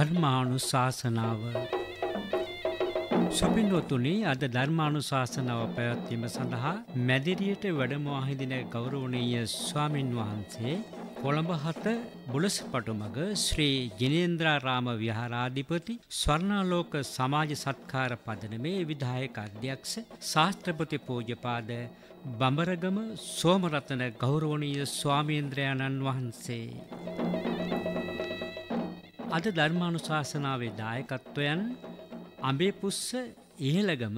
ධර්මානු ශාසනාව සුපින්ඩොතුනි අද ධර්මානු ශාසනාව පැවැත්වීම සඳහා මැදිරියට වැඩමවාහිදින ගෞරෝණීය ස්වාමින් වහන්සේ කොළඹ හත බුලස් පටුමග ශ්‍රී ජිනේන්ද්‍රාරාම විහාරාධිපති ස්වර්ණාලෝක සමාජ සත්කාර පදනමේ විධායක අධ්‍යක්ෂ ශාස්ත්‍රපති පූජපාද බඹරගම සෝමරතන ගෞරෝණීය ස්වාමීන්ද්‍රයාණන් වහන්සේ. අද ධර්මානුශාසනාවේ දායකත්වයන් අඹේපුස්ස ඉහළගම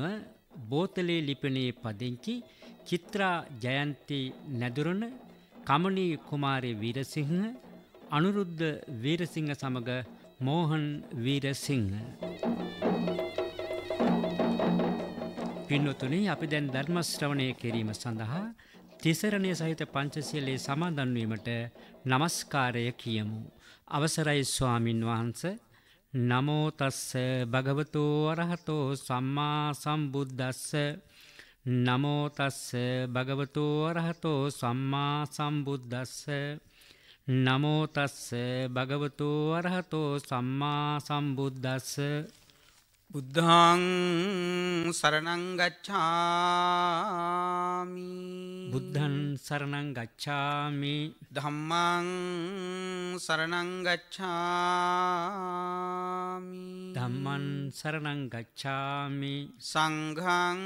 බෝතලේ ලිපිනේ පදිංචි චිත්‍රා ජයන්ති නැදුරණ කමනී කුමාරේ වීරසිංහ අනුරුද්ධ වීරසිංහ සමග මෝහන් වීරසිංහ පින්නතුනේ අපි දැන් ධර්ම ශ්‍රවණය කිරීම සඳහා තිසරණය සහිත පංචශීලයේ සමාදන් වීමට নমස්කාරය කියමු. අවසරයි ස්වාමින් වහන්සේ නමෝ තස්ස භගවතු අරහතෝ සම්මා සම්බුද්දස්ස නමෝ තස්ස භගවතු අරහතෝ සම්මා සම්බුද්දස්ස නමෝ තස්ස භගවතු අරහතෝ සම්මා සම්බුද්දස්ස බුද්ධං සරණං ගච්ඡාමි බුද්ධං සරණං ගච්ඡාමි ධම්මං සරණං ගච්ඡාමි ධම්මං සරණං ගච්ඡාමි සංඝං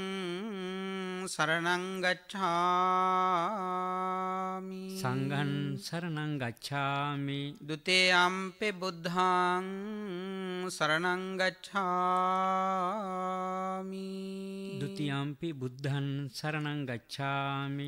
සරණං ගච්ඡාමි සංඝං සරණං ගච්ඡාමි ဒ ුතේ අම්පේ බුද්ධං සරණං ගච්ඡාමි ගච්ඡාමි ဒ ුතියම්පි බුද්ධන් සරණං ගච්ඡාමි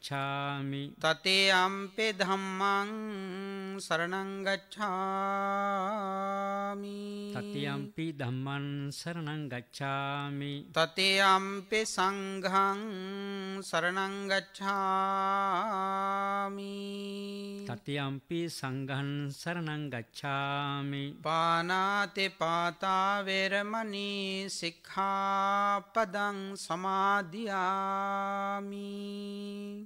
සරණංගච්ඡාමි තතේ අම්පේ ධම්මං සරණංගච්ඡාමි තතේ අම්පි ධම්මං සරණංගච්ඡාමි තතේ අම්පේ සංඝං සරණංගච්ඡාමි තතේ අම්පි සංඝං සරණංගච්ඡාමි පානාතේ පාතා වේරමණී සික්ඛාපදං සමාදියාමි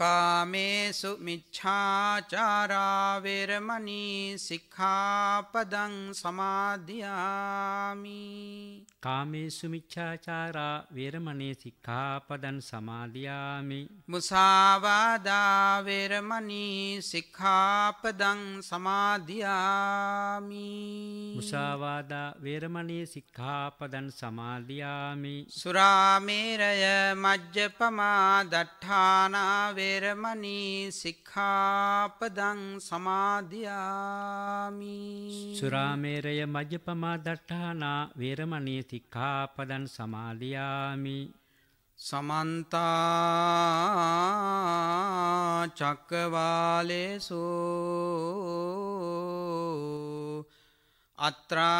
කාමේසු මිච්ඡාචාරාවරමණී සික්ඛාපදං සමාධයාමි කාමේසු මිච්ඡාචාරා වරමණී සික්ඛාපදන් සමාධයාමි මුසාවාදාවරමණී සික්ඛාපදං සමාධයාමි මුසාවාදා වරමණී සික්ඛාපදන් සමාධයාමි සුරාමේරය මජ්්‍යපමා දට්ඨානාවේ වේරමණී සික්ඛාපදං සමාදියාමි සුරාමේරය මජ්ජපමා දට්ඨානා වේරමණී සික්ඛාපදං සමාදියාමි සමන්ත චක්කවාලේසු අත්‍රා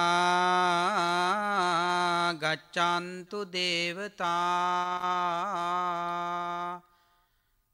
ගච්ඡන්තු දේවතා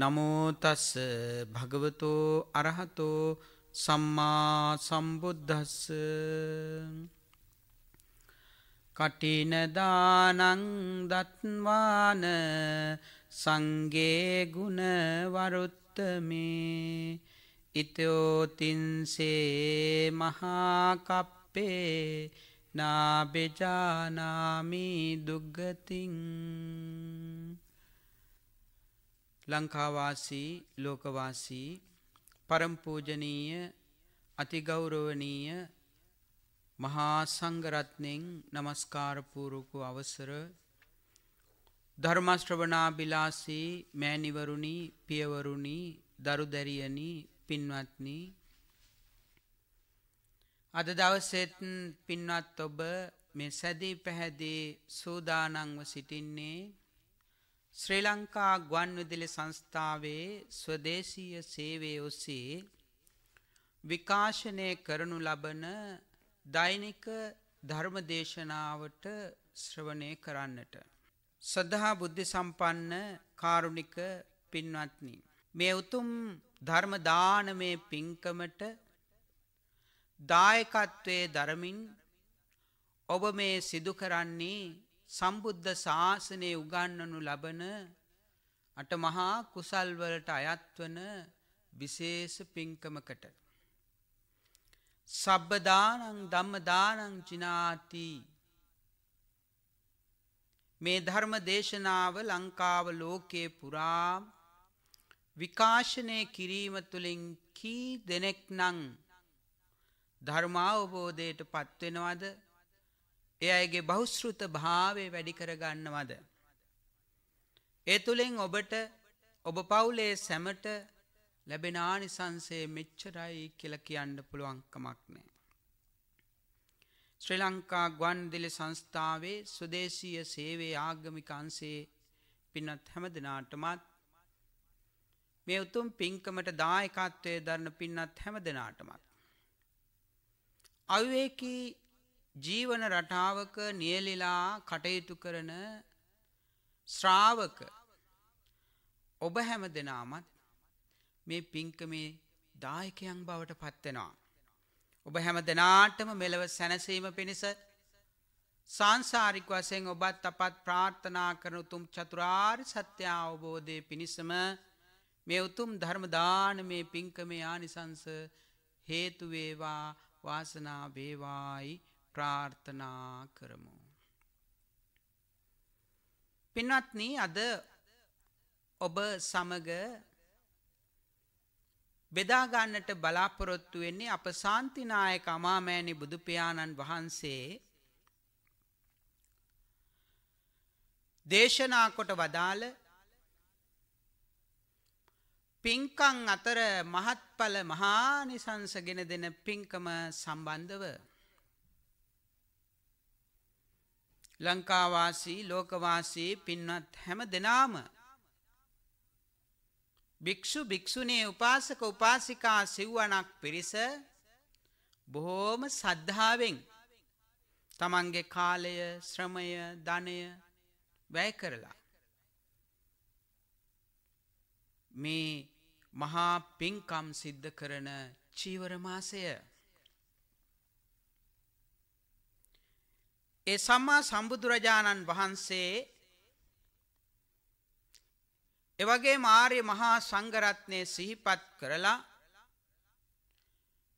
නමෝතස්ස භගවතෝ අරහතෝ සම්මා සම්බුද්ධස්ස කටිනදානං දත්වාන සංගේ ගුණවරුත්තමේ ඉතෝතින්සේ මහාකප්පේ නාබෙජානාමී දුග්ගතින් ලංකාවාසී ලෝකවාසී පරම්පූජනීය අතිගෞරවනීය මහා සංඝරත්නයෙන් নমස්කාර පූර්වක අවසර ධර්ම ශ්‍රවණාබිලාසී මෑණිවරුනි පියවරුනි දරුදැරියනි පින්වත්නි අද දවසෙත් පින්වත් ඔබ මේ සැදී පැහැදී සූදානම්ව සිටින්නේ ශ්‍රී ලංකා ගුවන්විදුලි සංස්ථාවේ ස්වදේශීය සේවයේ ඔස්සේ විකාශනය කරනු ලබන දෛනික ධර්මදේශනාවට ශ්‍රවණය කරන්නට සදහා බුද්ධ සම්පන්න කාරුණික පින්වත්නි මේ උතුම් ධර්ම දානමේ පින්කමට දායකත්වයේ දරමින් ඔබ මේ සිදු කරන්නේ සම්බුද්ධ ශාසනය උගන්නනු ලබන අට මහා කුසල්වලට අයත්වන විශේෂ පින්කමකට. සබ්බදානං ධම්මදානං චිනාති මේ ධර්ම දේශනාව ලංකාව ලෝකයේ පුරා විකාශනය කිරීම තුළින් කී දෙනෙක් නං ධර්මාවබෝධයට පත්වෙනවද ඒ අයගේ බෞස්ෘත භාවය වැඩි කරගන්නවද. ඒ තුළින් ඔබට ඔබ පවුලේ සැමට ලැබෙනානි සංසේ මෙච්චරයි කියල කියන්න පුළුවන්කමක් නෑ. ශ්‍රී ලංකා ගුවන්දිලි සංස්ථාවේ සුදේශීය සේවේ ආගමිකන්සේ පින්නත් හැම දෙනාටමත් මේ උතුම් පින්කමට දායකත්වය දරන පින්නත් හැම දෙනාටමත්. අවිවේකී ජීවන රටාවක නියලිලා කටයුතු කරන ශ්‍රාවක ඔබ හැම දෙනාමත් මේ පින්කමේ දායකයන් බවට පත්වෙනවා. ඔබ හැම දෙනාටම මෙලව සැනසීම පිණිස සංසාරික වසයෙන් ඔබත් අපත් ප්‍රාර්ථනා කරන උතුම් චතුරාර් සත්‍ය අවබෝධය පිණිසම මේ උතුම් ධර්මදාන මේ පින්කමේ ආනිසංස හේතුවේවා වාසනා වේවායි ප්‍රාර්ථනා කරමු. පින්වත්න අද ඔබ සමග බෙදාගන්නට බලාපොරොත්තු වෙන්නේ අප සාන්තිනායක අමාමෑණි බුදුපියාණන් වහන්සේ දේශනා කොට වදාළ පින්කම් අතර මහත්ඵල මහානිසංසගෙන දෙන පින්කම සම්බන්ධව ලංකාවාසී ලෝකවාසී පින්වත් හැම දෙනාම භික්ෂු භික්ෂුණී උපාසක උපාසිකා සිව්වණක් පිරිස බොහෝම සද්ධාවෙන් තමන්ගේ කාලය ශ්‍රමය ධනය වැය කරලා මේ මහා පින්කම් සිද්ධ කරන චීවර මාසය ඒ සම්මා සම්බුදුරජාණන් වහන්සේ එවගේ මාර්ය මහා සංඝරත්නය සිහිපත් කරලා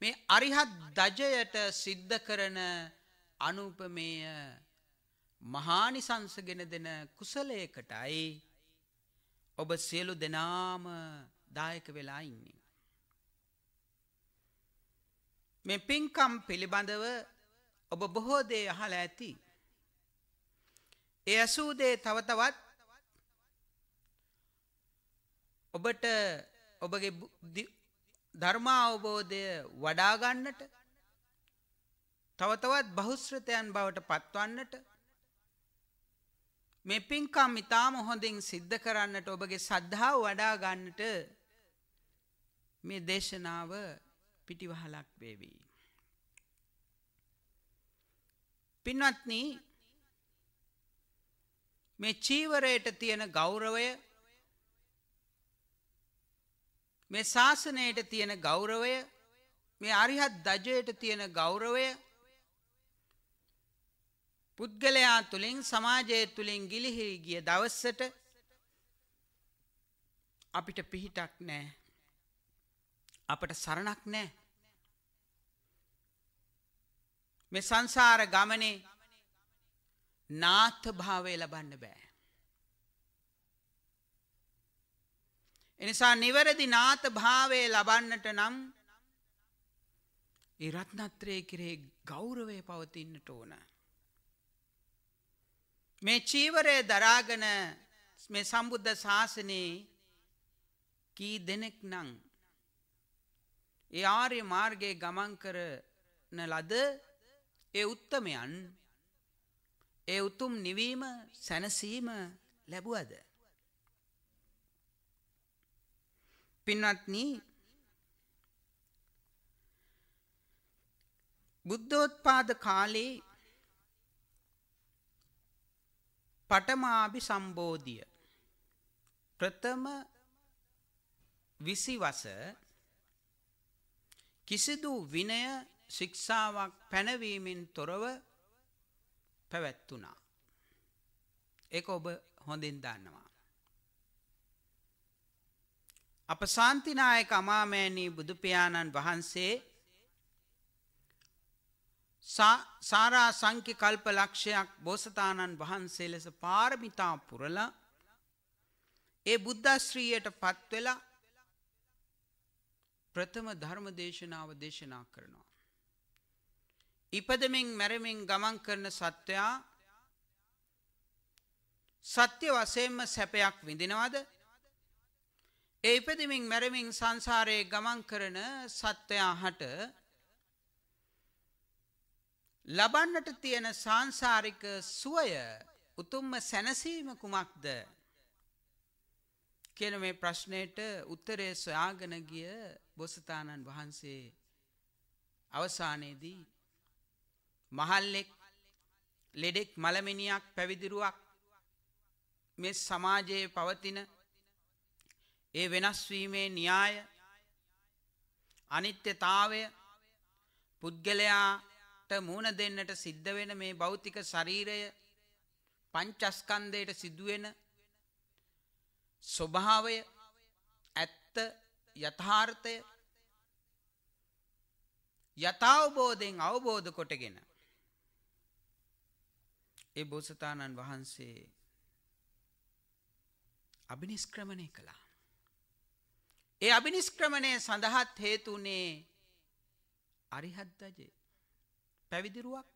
මේ අරිහත් දජයට සිද්ධ කරන අනුපමේය මහානිසංස ගෙන දෙන කුසලයකටයි ඔබ සියලු දෙනාම දායක වෙලා ඉන්නේ. මේ පින්කම් පිළිබඳව ඔබ බොහෝ දේ අහලා ඇති. ඒ ඇසූ දේ තව තවත් ඔබට ඔබගේ ධර්මා අවබෝධය වඩා ගන්නට තව තවත් බහුශ්‍රතයන් බවට පත්වන්නට මේ පින්කම් ඊටාම හොඳින් සිද්ධ කරන්නට ඔබගේ සද්ධාව වඩා ගන්නට මේ දේශනාව පිටිවහලක් වේවි පින්වත්නි මේ චීවරයට තියෙන ගෞරවය මේ ශාසනයට තියෙන ගෞරවය මේ අරිහත් දජයට තියෙන ගෞරවය පුද්ගලයා තුළින් සමාජය තුළින් ගිලිහිරි ගිය දවස්සට අපිට පිහිටක් නෑ අපට සරණක් නෑ මේ සංසාර ගමනේ නාත්ත භාවය ලබන්න බෑ. එනිසා නිවැරදි නාත භාවය ලබන්නට නම් ඉරත්නත්‍රය කිරේ ගෞරවය පවතින්නට ඕන. මේ චීවරය දරාගන මේ සම්බුද්ධ ශාසනයේ කී දෙනෙක් නං. ඒ ආර්ය මාර්ගයේ ගමන් කරන ලද ඒ උත්තමයන් ඒ උතුම් නිවීම සැනසීම ලැබුවද පින්වත්නි බුද්ධෝත්පාද කාලේ පටමාභි සම්බෝධිය ප්‍රථම විසිවස කිසිදු විනය ශික්ෂාවක් පැනවීමෙන් තොරව පැවැත්වුණා. ඒක ඔබ හොඳින් දන්නවා. අප සාන්තිනායක අමාමෑණී බුදුපියාණන් වහන්සේ සාරා සංකි කල්ප ලක්ෂයක් බෝසතාණන් වහන්සේ ලෙස පාරමිතා පුරල ඒ බුද්ධශ්‍රීයට පත්වෙලා ප්‍රථම ධර්ම දේශනාව දේශනා කරනවා. ඉපදමින් මැරමින් ගමන් කරන සත්වයා සත්‍ය වශයෙන්ම සැපයක් විඳිනවද? ඒ ඉපදමින් මැරමින් සංසාරයේ ගමන් කරන සත්වයා හට ලබන්නට තියෙන සාංසාරික සුවය උතුම්ම සැනසීම කුමක්ද කියන මේ ප්‍රශ්නයට උත්තරය සොයාගෙන ගිය බෝසතාණන් වහන්සේ අවසානයේදී මහල්ලෙක් ලෙඩෙක් මළමිනියක් පැවිදිරුවක් මේ සමාජයේ පවතින ඒ වෙනස්වීමේ න්‍යාය අනිත්‍යතාවය පුද්ගලයාට මුණ දෙන්නට සිද්ධ වෙන මේ භෞතික ශරීරය පංචස්කන්ධයට සිදුවෙන ස්වභාවය ඇත්ත යථාර්ථය යථාවබෝධයෙන් අවබෝධ කොටගෙන ඒ බෝසතාණන් වහන්සේ අභිනිෂ්ක්‍රමණය කළා. ඒ අභිනිෂ්ක්‍රමණය සඳහාත් හේතුනේ අරිහත් දජේ පැවිදිරුවක්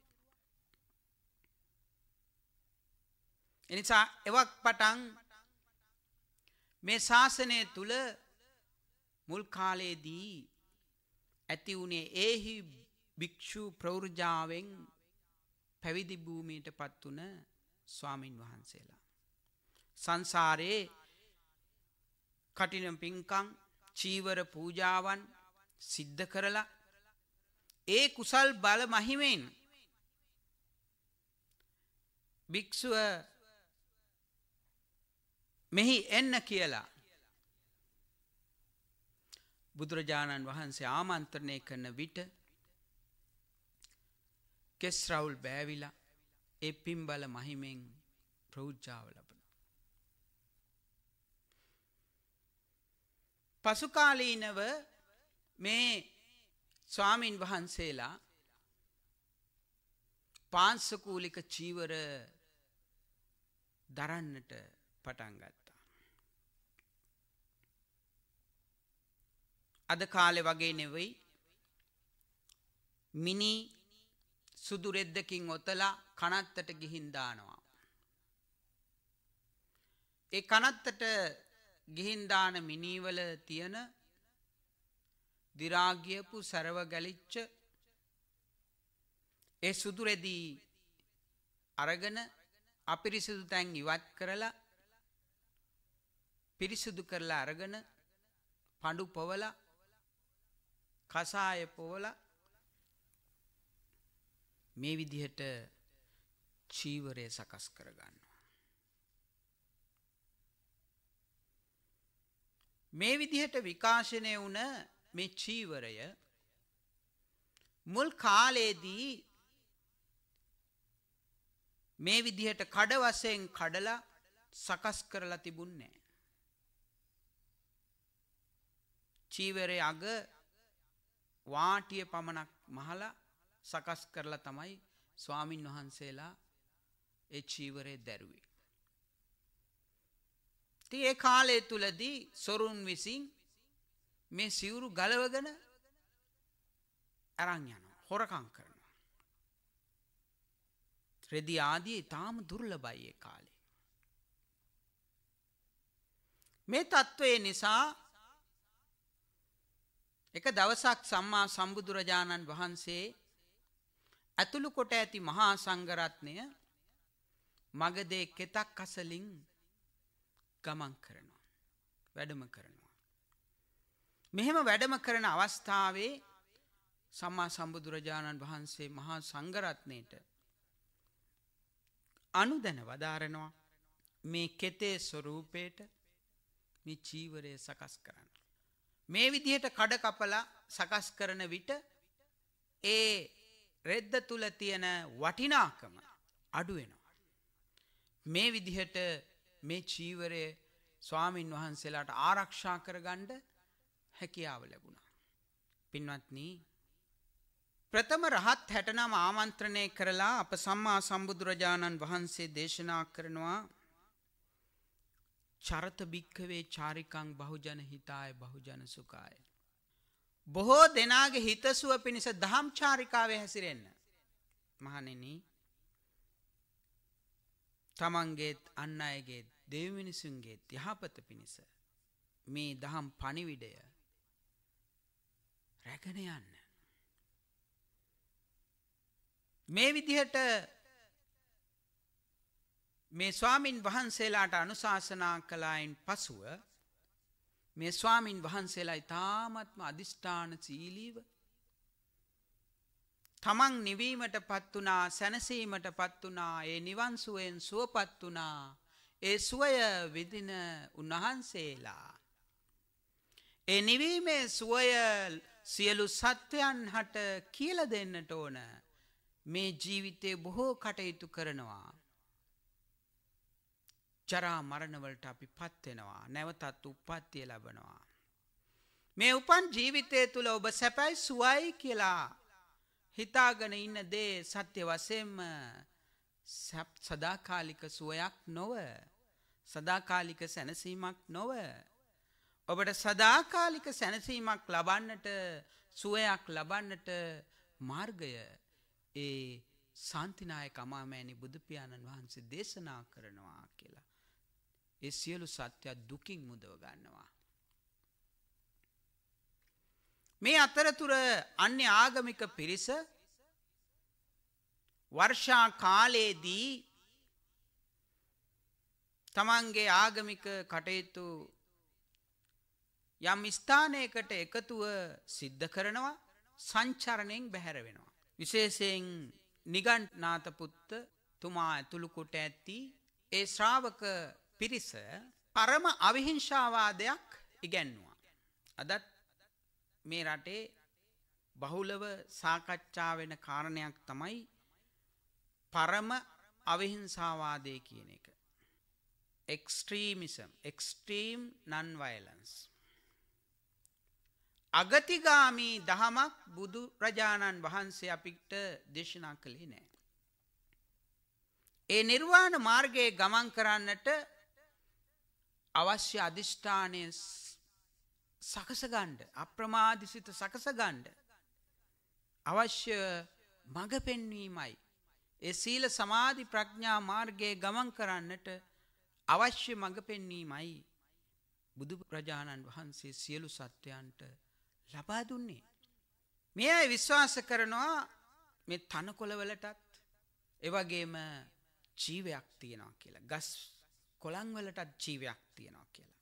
එනිසා එවක් පටන් මේ ශාසනය තුල මුල් කාලයේදී ඇති වුණේ ඒහි භික්ෂු ප්‍රවෘජාවෙන් පැවිදි භූමියටපත් උන ස්වාමින් වහන්සේලා. සංසාරේ කටිනම් පින්කම් චීවර පූජාවන් සිද්ධ කරලා ඒ කුසල් බල මහිමෙන් භික්ෂුව මෙහි එන්න කියලා බුදුරජාණන් වහන්සේ ආමන්ත්‍රණය කරන විට කෙස් රවුල් බෑවිලා ඒ පින් බල මහිමෙන් ප්‍රෞජ්ජාව ලබන. පසුකාලීනව මේ ස්වාමීන් වහන්සේලා පාන්සකූලික චීවර දරන්නට පටන් ගත්තා. අද කාලෙ වගේ නෙවෙයි මිනි සුදු රෙද්දකින් ඔතලා කනත්තට ගිහින් දානවා. ඒ කනත්තට ගිහින් දාන මිනීවල තියෙන දි รา ගියපු සරව ගැලිච්ච ඒ සුදු රෙදි අරගෙන අපිරිසිදු තැන් ඉවත් කරලා පිරිසිදු කරලා අරගෙන පඬු පොවලා කසාය පොවලා මේ විදිහට චීවරය සකස් කරගන්නවා. මේ විදිහට විකාශනය වුණ මේ චීවරය මුල් කාලයේදී මේ විදිහට කඩ වශයෙන් කඩලා සකස් කරලා තිබුණේ නැහැ. චීවරයේ අග වාටිය පමණක් මහලා සකස් කරලා තමයි ස්වාමින් වහන්සේලා ඒ චීවරය දැරුවේ. ති ඒ කාලය තුලදී සොරුන් විසින් මේ සිවුරු ගලවගෙන අරන් යනවා හොරකම් කරනවා. රෙදි ආදී ඊටාම දුර්ලභයි ඒ කාලේ. මේ తත්වයේ නිසා එක දවසක් සම්මා සම්බුදුරජාණන් වහන්සේ ඇතුළු කොට ඇති මහා සංඝරත්නය මගදේ කෙතක් අසලින් ගමන් කරනවා වැඩම කරනවා මෙහෙම වැඩම කරන අවස්ථාවේ සම්මා සම්බුදුරජාණන් වහන්සේ මහා සංඝරත්නයට අනුදැන වදාරනවා මේ කෙතේ ස්වරූපයට මේ චීවරය සකස් කරන්න මේ විදිහට කඩ කපලා සකස් කරන විට ඒ රෙද්ද තුල තියෙන වටිනාකම අඩු වෙනවා. මේ විදිහට මේ චීවරය ස්වාමින් වහන්සේලාට ආරක්ෂා කරගන්න හැකියාව ලැබුණා. පින්වත්නි ප්‍රථම රහත් 69 ආමන්ත්‍රණය කරලා අප සම්මා සම්බුදුරජාණන් වහන්සේ දේශනා කරනවා චරත භික්ඛවේ චාරිකං බහුජන හිතාය බහුජන සුඛාය බොහෝ දෙනාගේ හිතසුව පිණිස දහම් චාරිකාවේ හැසිරෙන්න. මහණෙනි තමන්ගේත් අන් අයගේ දෙව්මිනිසුන්ගේ යහපත පිණිස මේ දහම් පණිවිඩය රැගෙන යන්න. මේ විදිහට මේ ස්වාමින් වහන්සේලාට අනුශාසනා කළයින් පසුව මේ ස්වාමින් වහන්සේලා ඉතාමත්ම අධිෂ්ඨාන සීලීව තමන් නිවීමට පත් වුණා සැනසීමට පත් වුණා ඒ නිවන් සුවයෙන් සුවපත් වුණා ඒ සුවය විඳින උන්වහන්සේලා ඒ නිවීමේ සුවය සියලු සත්වයන් හට කියල දෙන්නට ඕන මේ ජීවිතය බොහෝ කටයුතු කරනවා ජරා මරණවලට අපි පත්වෙනවා නැවතත් උප්පත්තිය ලබනවා. මේ උපන් ජීවිතය තුළ ඔබ සැපැයි සුවයි කියලා හිතාගෙන ඉන්න දේ සත්‍ය වසයෙන්ම සදාකාලික සුවයක් නොව සදාකාලික සැනසීමක් නොව ඔබට සදාකාලික සැනසීමක් ලබන්නට සුවයක් ලබන්නට මාර්ගය ඒ සාන්තිනාය කමාමෑණි බුදුපාණන් වහන්සේ දේශනා කරනවා කියලා. ඒ සියලු සත්‍යය දුකින් මුදව ගන්නවා. මේ අතරතුර අන්‍ය ආගමික පිරිස වර්ෂා කාලයේදී තමන්ගේ ආගමික කටයුතු යම් ස්ථානයකට එකතුව සිද්ධ කරනවා සංචරණයෙන් බැහැර වෙනවා. විශේෂයෙන් නිගණ්ඨනාත පුත්ත තුමා ඇතුළු කොට ඇති ඒ ශ්‍රාවක පිරිස පරම අවිහිංසාවාදයක් ඉගැන්වුවා. අදත් මේ රටේ බහුලව සාකච්ඡා වෙන කාරණයක් තමයි පරම අවිහිංසාවාදය කියන එක. එක්ස්ට්‍රීමිසම්, එක්ස්ට්‍රීම් නන් වයලන්ස්. අගතිගාමී දහමක් බුදු රජාණන් වහන්සේ අපිට දේශනා කළේ නෑ. ඒ නිර්වාණ මාර්ගයේ ගමන් කරන්නට අවශ්‍ය අධිෂ්ඨානය සකසගණ්ඩ අප්‍රමාදිසිත සකසගණ්ඩ අවශ්‍ය මඟ පෙන්වීමයි. ඒ සීල සමාධි ප්‍රඥා මාර්ගයේ ගමන් කරන්නට අවශ්‍ය මඟ පෙන්වීමයි. බුදු ප්‍රජාණන් වහන්සේ සියලු සත්‍යයන්ට ලබා දුන්නේ. මේ අය විශ්වාස කරනවා මේ තනකොළවලටත් එවගේම ජීවයක් තියෙනවා කියලා ගස් කොළන් වලටත් ජීවයක් තියෙනවා කියලා.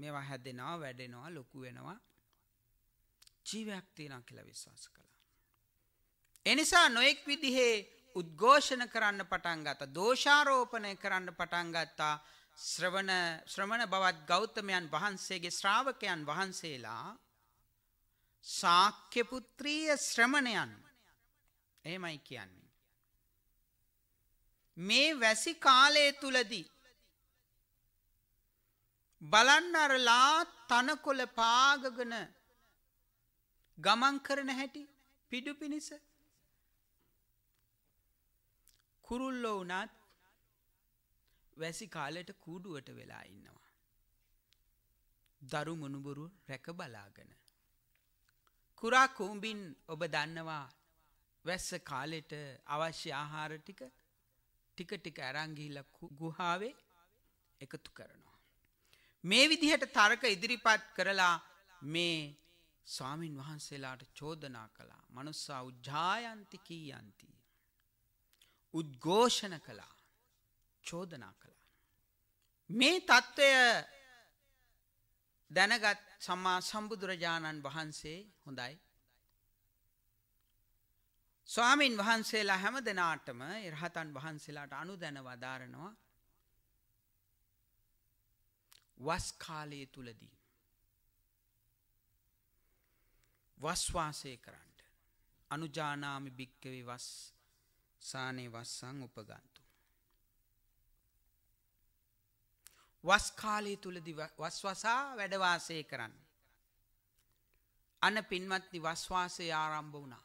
මේවා හැදෙනවා, වැඩෙනවා, ලොකු වෙනවා. ජීවයක් තියෙනවා කියලා විශ්වාස කළා. එනිසා නොඑක් විදිහේ උද්ඝෝෂණ කරන්න පටන් ගත්තා. දෝෂාරෝපණය කරන්න පටන් ගත්තා. ශ්‍රවණ ශ්‍රමණ බවත් ගෞතමයන් වහන්සේගේ ශ්‍රාවකයන් වහන්සේලා ශාක්‍ය පුත්‍රීය ශ්‍රමණයන් එහෙමයි කියන්නේ මේ වැසි කාලය තුලදී බලන්න අරලා තනකොළ පාගගන ගමන් කරන හැටි පිඩු පිණිස කුරුල්ලෝ වනත් වැසි කාලට කූඩුවට වෙලා ඉන්නවා. දරු මුණුබුරු රැක බලාගෙන. කුරා කූම්බින් ඔබ දන්නවා වැස්ස කාලෙට අවශ්‍ය ආහාර ටික ටික ටික අරංගිහිල ගුහාවේ එකතු කරනවා. මේ විදිහට තර්ක ඉදිරිපත් කරලා මේ ස්වාමින් වහන්සේලාට චෝදනා කළා මනුස්සා උජ්ජායන්ති කීයන්ති උද්ඝෝෂණ කළා චෝදනා කළා මේ தত্ত্বය දැනගත් සම්මා සම්බුදුරජාණන් වහන්සේ හොඳයි ස්වාමින් වහන්සේලා හැම දෙනාටම රහතන් වහන්සේලාට අනුදැන වදාරනවා වස් කාලයේ තුලදී වස්වාසය කරන්න අනුජානාමි භික්කවේ වස් සානේ වස්සං උපගන්තු වස් කාලයේ තුලදී වස්වසා වැඩවාසය කරන්න අන පින්වත්නි වස්වාසය ආරම්භ වුණා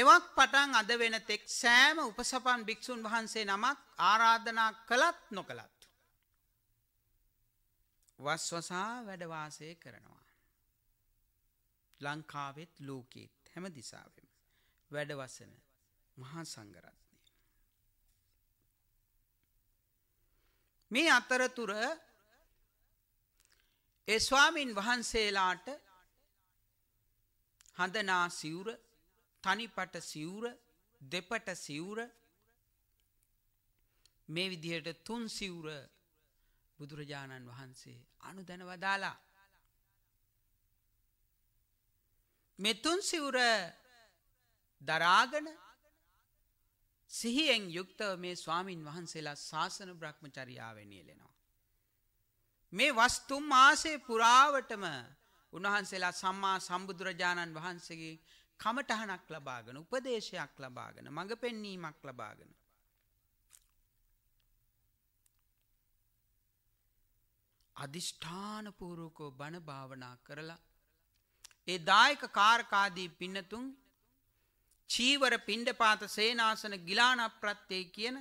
එවක් පටන් අද වෙන තෙක් සෑම උපසපන් භික්‍ෂූන් වහන්සේ නමක් ආරාධනා කළත් නොකළත් වස්වසා වැඩවාසය කරනවා. ලංකාවෙත් ලෝකෙත් හැම දිසාවෙම වැඩවසන මහා සංගරත්නය. මේ අතරතුර එස්වාමින් වහන්සේලාට හඳනා සිවුර තනිපට සිවුර දෙපට සිවුර මේ විදිහට තුන් සිවුර බුදුරජාණන් වහන්සේ අනුදැන වදාලා. මෙතුන් සිවුර දරාගන සිහියෙන් යුක්තව මේ ස්වාමීන් වහන්සේලා ශාසන බ්‍රහ්මචරියාවෙන් නියලෙනවා. මේ වස්තුම් මාසේ පුරාවටම උන්වහන්සේලා සම්මා සම්බුදුරජාණන් වහන්සේගේ කමටහනක් ලබාගෙන උපදේශයක් ලබාගෙන මඟ පෙන්වීමක් ලබාගෙන අධිෂ්ඨානපූරුකෝ බණ භාවනා කරලා. ඒ දායක කාරකාදී පින්නතුන් චීවර පිණ්ඩපාත සේනාසන ගිලාන ප්‍රත්්‍යය කියන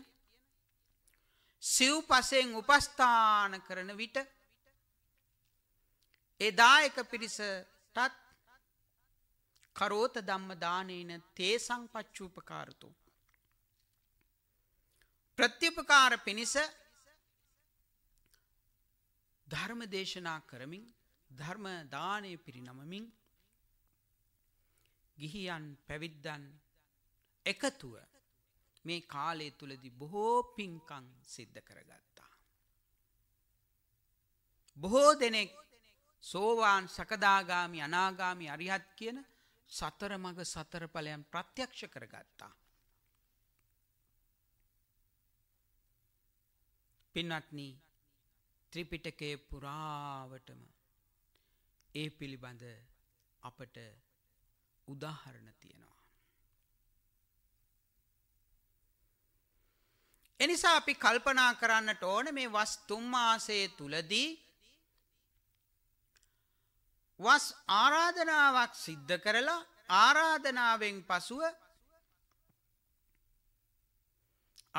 සිව් පසයෙන් උපස්ථාන කරන විට එදායක පිරිසටත් කරෝත දම්ම දානයන තේ සංපච්චූපකාරතු. ප්‍රත්‍යපකාර පිණිස ධර්ම දේශනා කරමින් ධර්ම දානය පිරිනමමින් ගිහියන් පැවිද්දන් එකතුව මේ කාලය තුලදී බොහෝ පිංකම් සිද්ධ කරගත්තා. බොහෝ දෙනෙක් සෝවාන් සකදාගාමි අනාගාමි අරිහත් කියන සතර මඟ සතර ඵලයන් ප්‍රත්‍යක්ෂ කරගත්තා. පින්වත්නි ත්‍රිපිටකයේ පුරාවටම ඒ පිළිබඳ අපට උදාහරණ තියෙනවා. එනිසා අපි කල්පනා කරන්නට ඕන මේ වස් තුන් මාසයේ තුලදී වස් ආරාධනාවක් සිද්ධ කරලා ආරාධනාවෙන් පසුව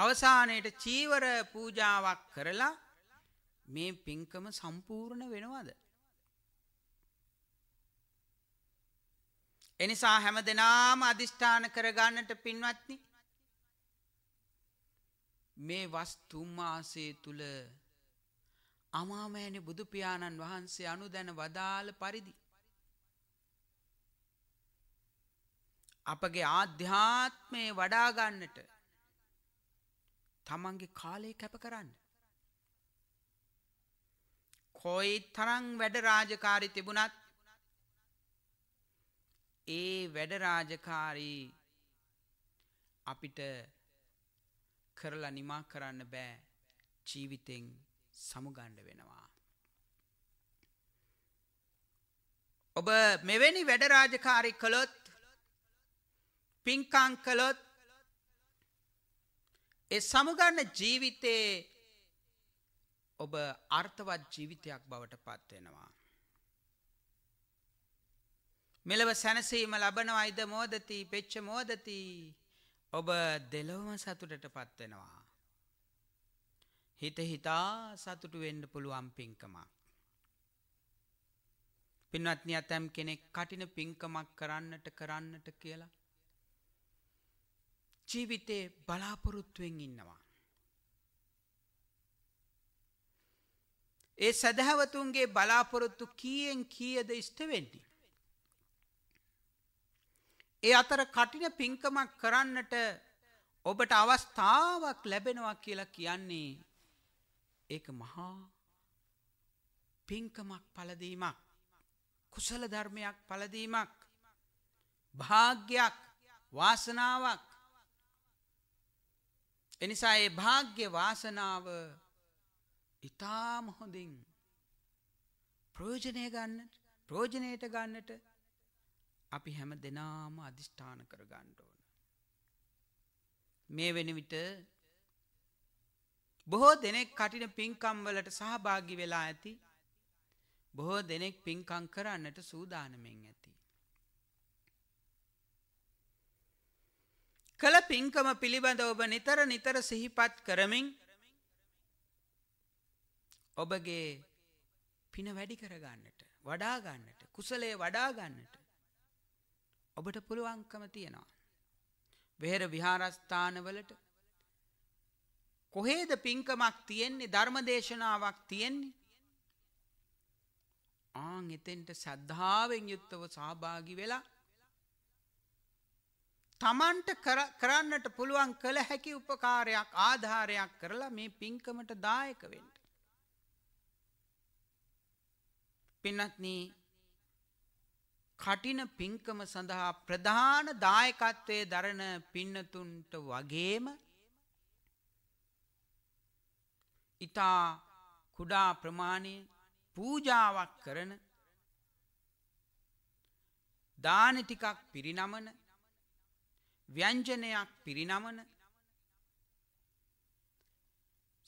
අවසානයේට චීවර පූජාවක් කරලා මේ පින්කම සම්පූර්ණ වෙනවද? එනිසා හැම දිනාම අදිෂ්ඨාන කරගන්නට පින්වත්නි මේ වස් තුන් මාසයේ තුල අමාමෑණි බුදු පියාණන් වහන්සේ අනුදැන වදාළ පරිදි අපගේ ආධ්‍යාත්මය වඩා ගන්නට තමන්ගේ කාලය කැප කරන්න කොයි තරං වැඩ රාජකාරි තිබුණත් ඒ වැඩ රාජකාරී අපිට කරලා නිමා කරන්න බෑ ජීවිතෙන් සමුගණ්ඩ වෙනවා. ඔබ මෙවැනි වැඩ රාජකාරි කළොත් පින්කං කළොත් ඒ සමුගන්න ජීවිතයේ ඔබ අර්ථවත් ජීවිතයක් බවට පත්වෙනවා. මෙලව සැනසීම ලබනවයිද මෝදති පෙච්ච මෝදති ඔබ දෙලොවම සතුටට පත්වෙනවා. හිත හිතා සතුටු වෙන්ඩ පුළුවන් පින්කමක්. පින්වත්න ඇතැම් කෙනෙක් කටින පින්කමක් කරන්නට කරන්නට කියලා. ජීවිතේ බලාපොරොත්තුවෙන් ඉන්නවා. ඒ සැදැහැවතුන්ගේ බලාපොරොත්තු කියෙන් කියද ඉස්ටවෙඩි. ඒ අතර කටින පින්කමක් කරන්නට ඔබට අවස්ථාවක් ලැබෙනවා කියලා කියන්නේ ඒක මහා පින්කමක් පලදීමක් කුසල ධර්මයක් පලදීමක් භාග්‍යයක් වාසනාවක් එනිසා ඒ භාග්‍ය වාසනාව ඉතාම හොඳින් ප්‍රයෝජනය ගන්නට ප්‍රෝජනයට ගන්නට අපි හැම දෙනාම අධිෂ්ඨාන කර ගන්න ඕන. මේ වෙන විට බොහෝ දෙනෙක් කටින පින්කම් වලට සහභාගී වෙලා ඇති. බොහෝ දෙනෙක් පින්කම් කරන්නට සූදානමින් ඇති. කළ පින්කම පිළිබඳ ඔබ නිතර නිතර සිහිපත් කරමින් ඔබගේ පින වැඩි කරගන්නට වඩා ගන්නට කුසලයේ වඩා ගන්නට ඔබට පුළුවන්කම තියෙනවා. වෙහෙර විහාරස්ථානවලට කොහේද පින්කමක් තියෙන්නේ ධර්මදේශනාවක් තියෙන්නේ ආන් එතෙන්ට සද්ධාවෙන් යුක්තව සහභාගි වෙලා තමන්ට කරන්නට පුළුවන් කළ හැකි උපකාරයක් ආධාරයක් කරලා මේ පින්කමට දායක වෙන්න. පින්නත්න කටින පින්කම සඳහා ප්‍රධාන දායකත්වය දරණ පින්නතුන්ට වගේම ඉතා කුඩා ප්‍රමාණය පූජාවක් කරන දානටිකක් පිරිනමන ව්‍යංජනයක් පිරිනමන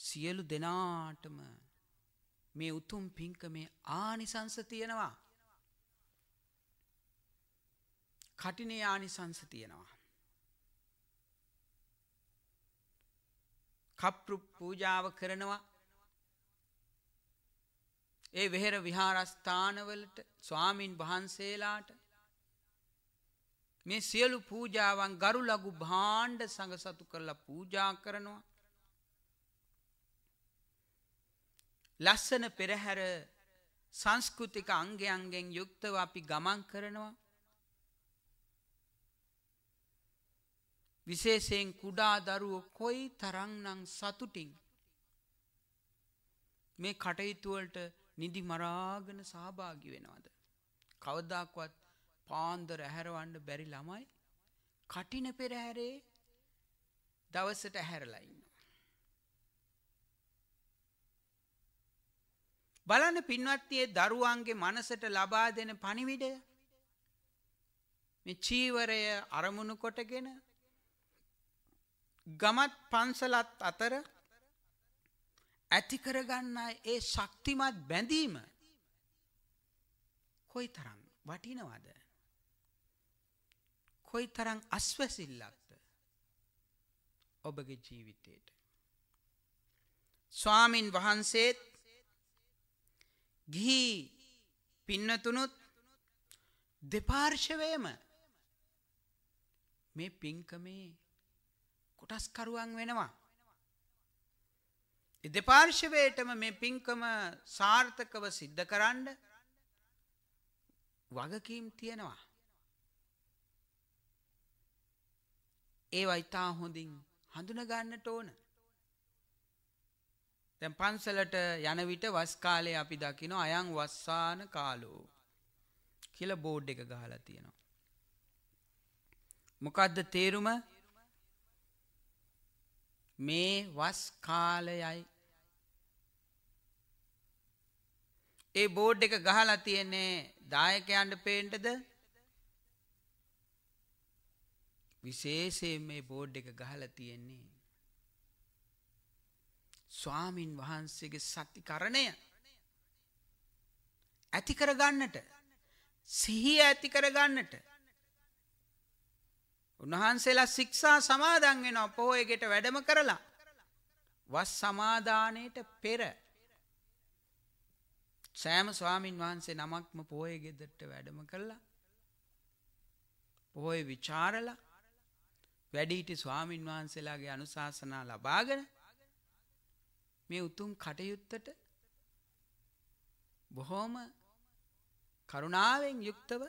සියලු දෙනාටම මේ උතුම් පින්කමේ ආනිසංස තියෙනවා. කටිනේ ආනිසංස තියෙනවා. කප්පු පූජාව කරනවා ඒ වෙහෙර විහාරස්ථානවලට ස්වාමින් වහන්සේලාට මේ සියලු පූජාවන් ගරු ලඝු භාණ්ඩ සංඝ සතු කරලා පූජා කරනවා ලස්සන පෙරහැර සංස්කෘතික අංගයන්ගෙන් යුක්තව අපි ගමන් කරනවා. විශේෂයෙන් කුඩා දරුවෝ කොයි තරංනං සතුටින් මේ කටයුතුවලට නිදි මරාගෙන සහභාගි වෙනවද. කවදාක්වත් පාන්දර ඇහැරවන්න බැරි ළමයි කටින පෙරහැරේ දවසට ඇහැරලයින්න. බලන්න පින්වත්තියේ දරුවන්ගේ මනසට ලබා දෙන පණිවිඩය චීවරය අරමුණු කොටගෙන ගමත් පන්සලත් අතර ඇතිකරගන්න ඒ ශක්තිමත් බැඳීම කොයි තරම් වටිනවද කොයි තරං අස්වැසිල්ලක්ද ඔබගේ ජීවිතයට ස්වාමින් වහන්සේත් ගිහි පින්නතුනුත් දෙපාර්ශවයම මේ පින්කමේ කොටස්කරුවන් වෙනවා. දෙපාර්ශවයටම මේ පින්කම සාර්ථකව සිද්ධ කරන්න වගකීම් තියෙනවා. ඒවා ඉතා හොඳින් හඳුනගන්නට ඕන. දැන් පන්සලට යන විට වස් කාලේ අපි දකිනවා අයන් වස්සාන කාලෝ කියලා බෝඩ් එක ගහලා තියෙනවා. මොකද්ද තේරුම? මේ වස් කාලයයි. ඒ බෝඩ් එක ගහලා තියෙන්නේ දායකයන්ට පේන්නද? විශේෂයෙන් මේ බෝඩ් එක ගහලා තියෙන්නේ ස්වාමින් වහන්සේගේ සතිකරණය ඇති කරගන්නට සිහිය ඇති කරගන්නට උන්වහන්සේලා ශික්ෂා සමාදන් වෙනවා පොහොයගෙට වැඩම කරලා වස් සමාදානයේට පෙර සෑම ස්වාමින් වහන්සේ නමක්ම පොහොය ගෙදරට වැඩම කළා පොහොය ਵਿਚාරලා වැඩිහිටි ස්වාමින් වහන්සේලාගේ අනුශාසනා ලබාගෙන මේ උතුම් කටයුත්තට බොහෝම කරුණාවෙන් යුක්තව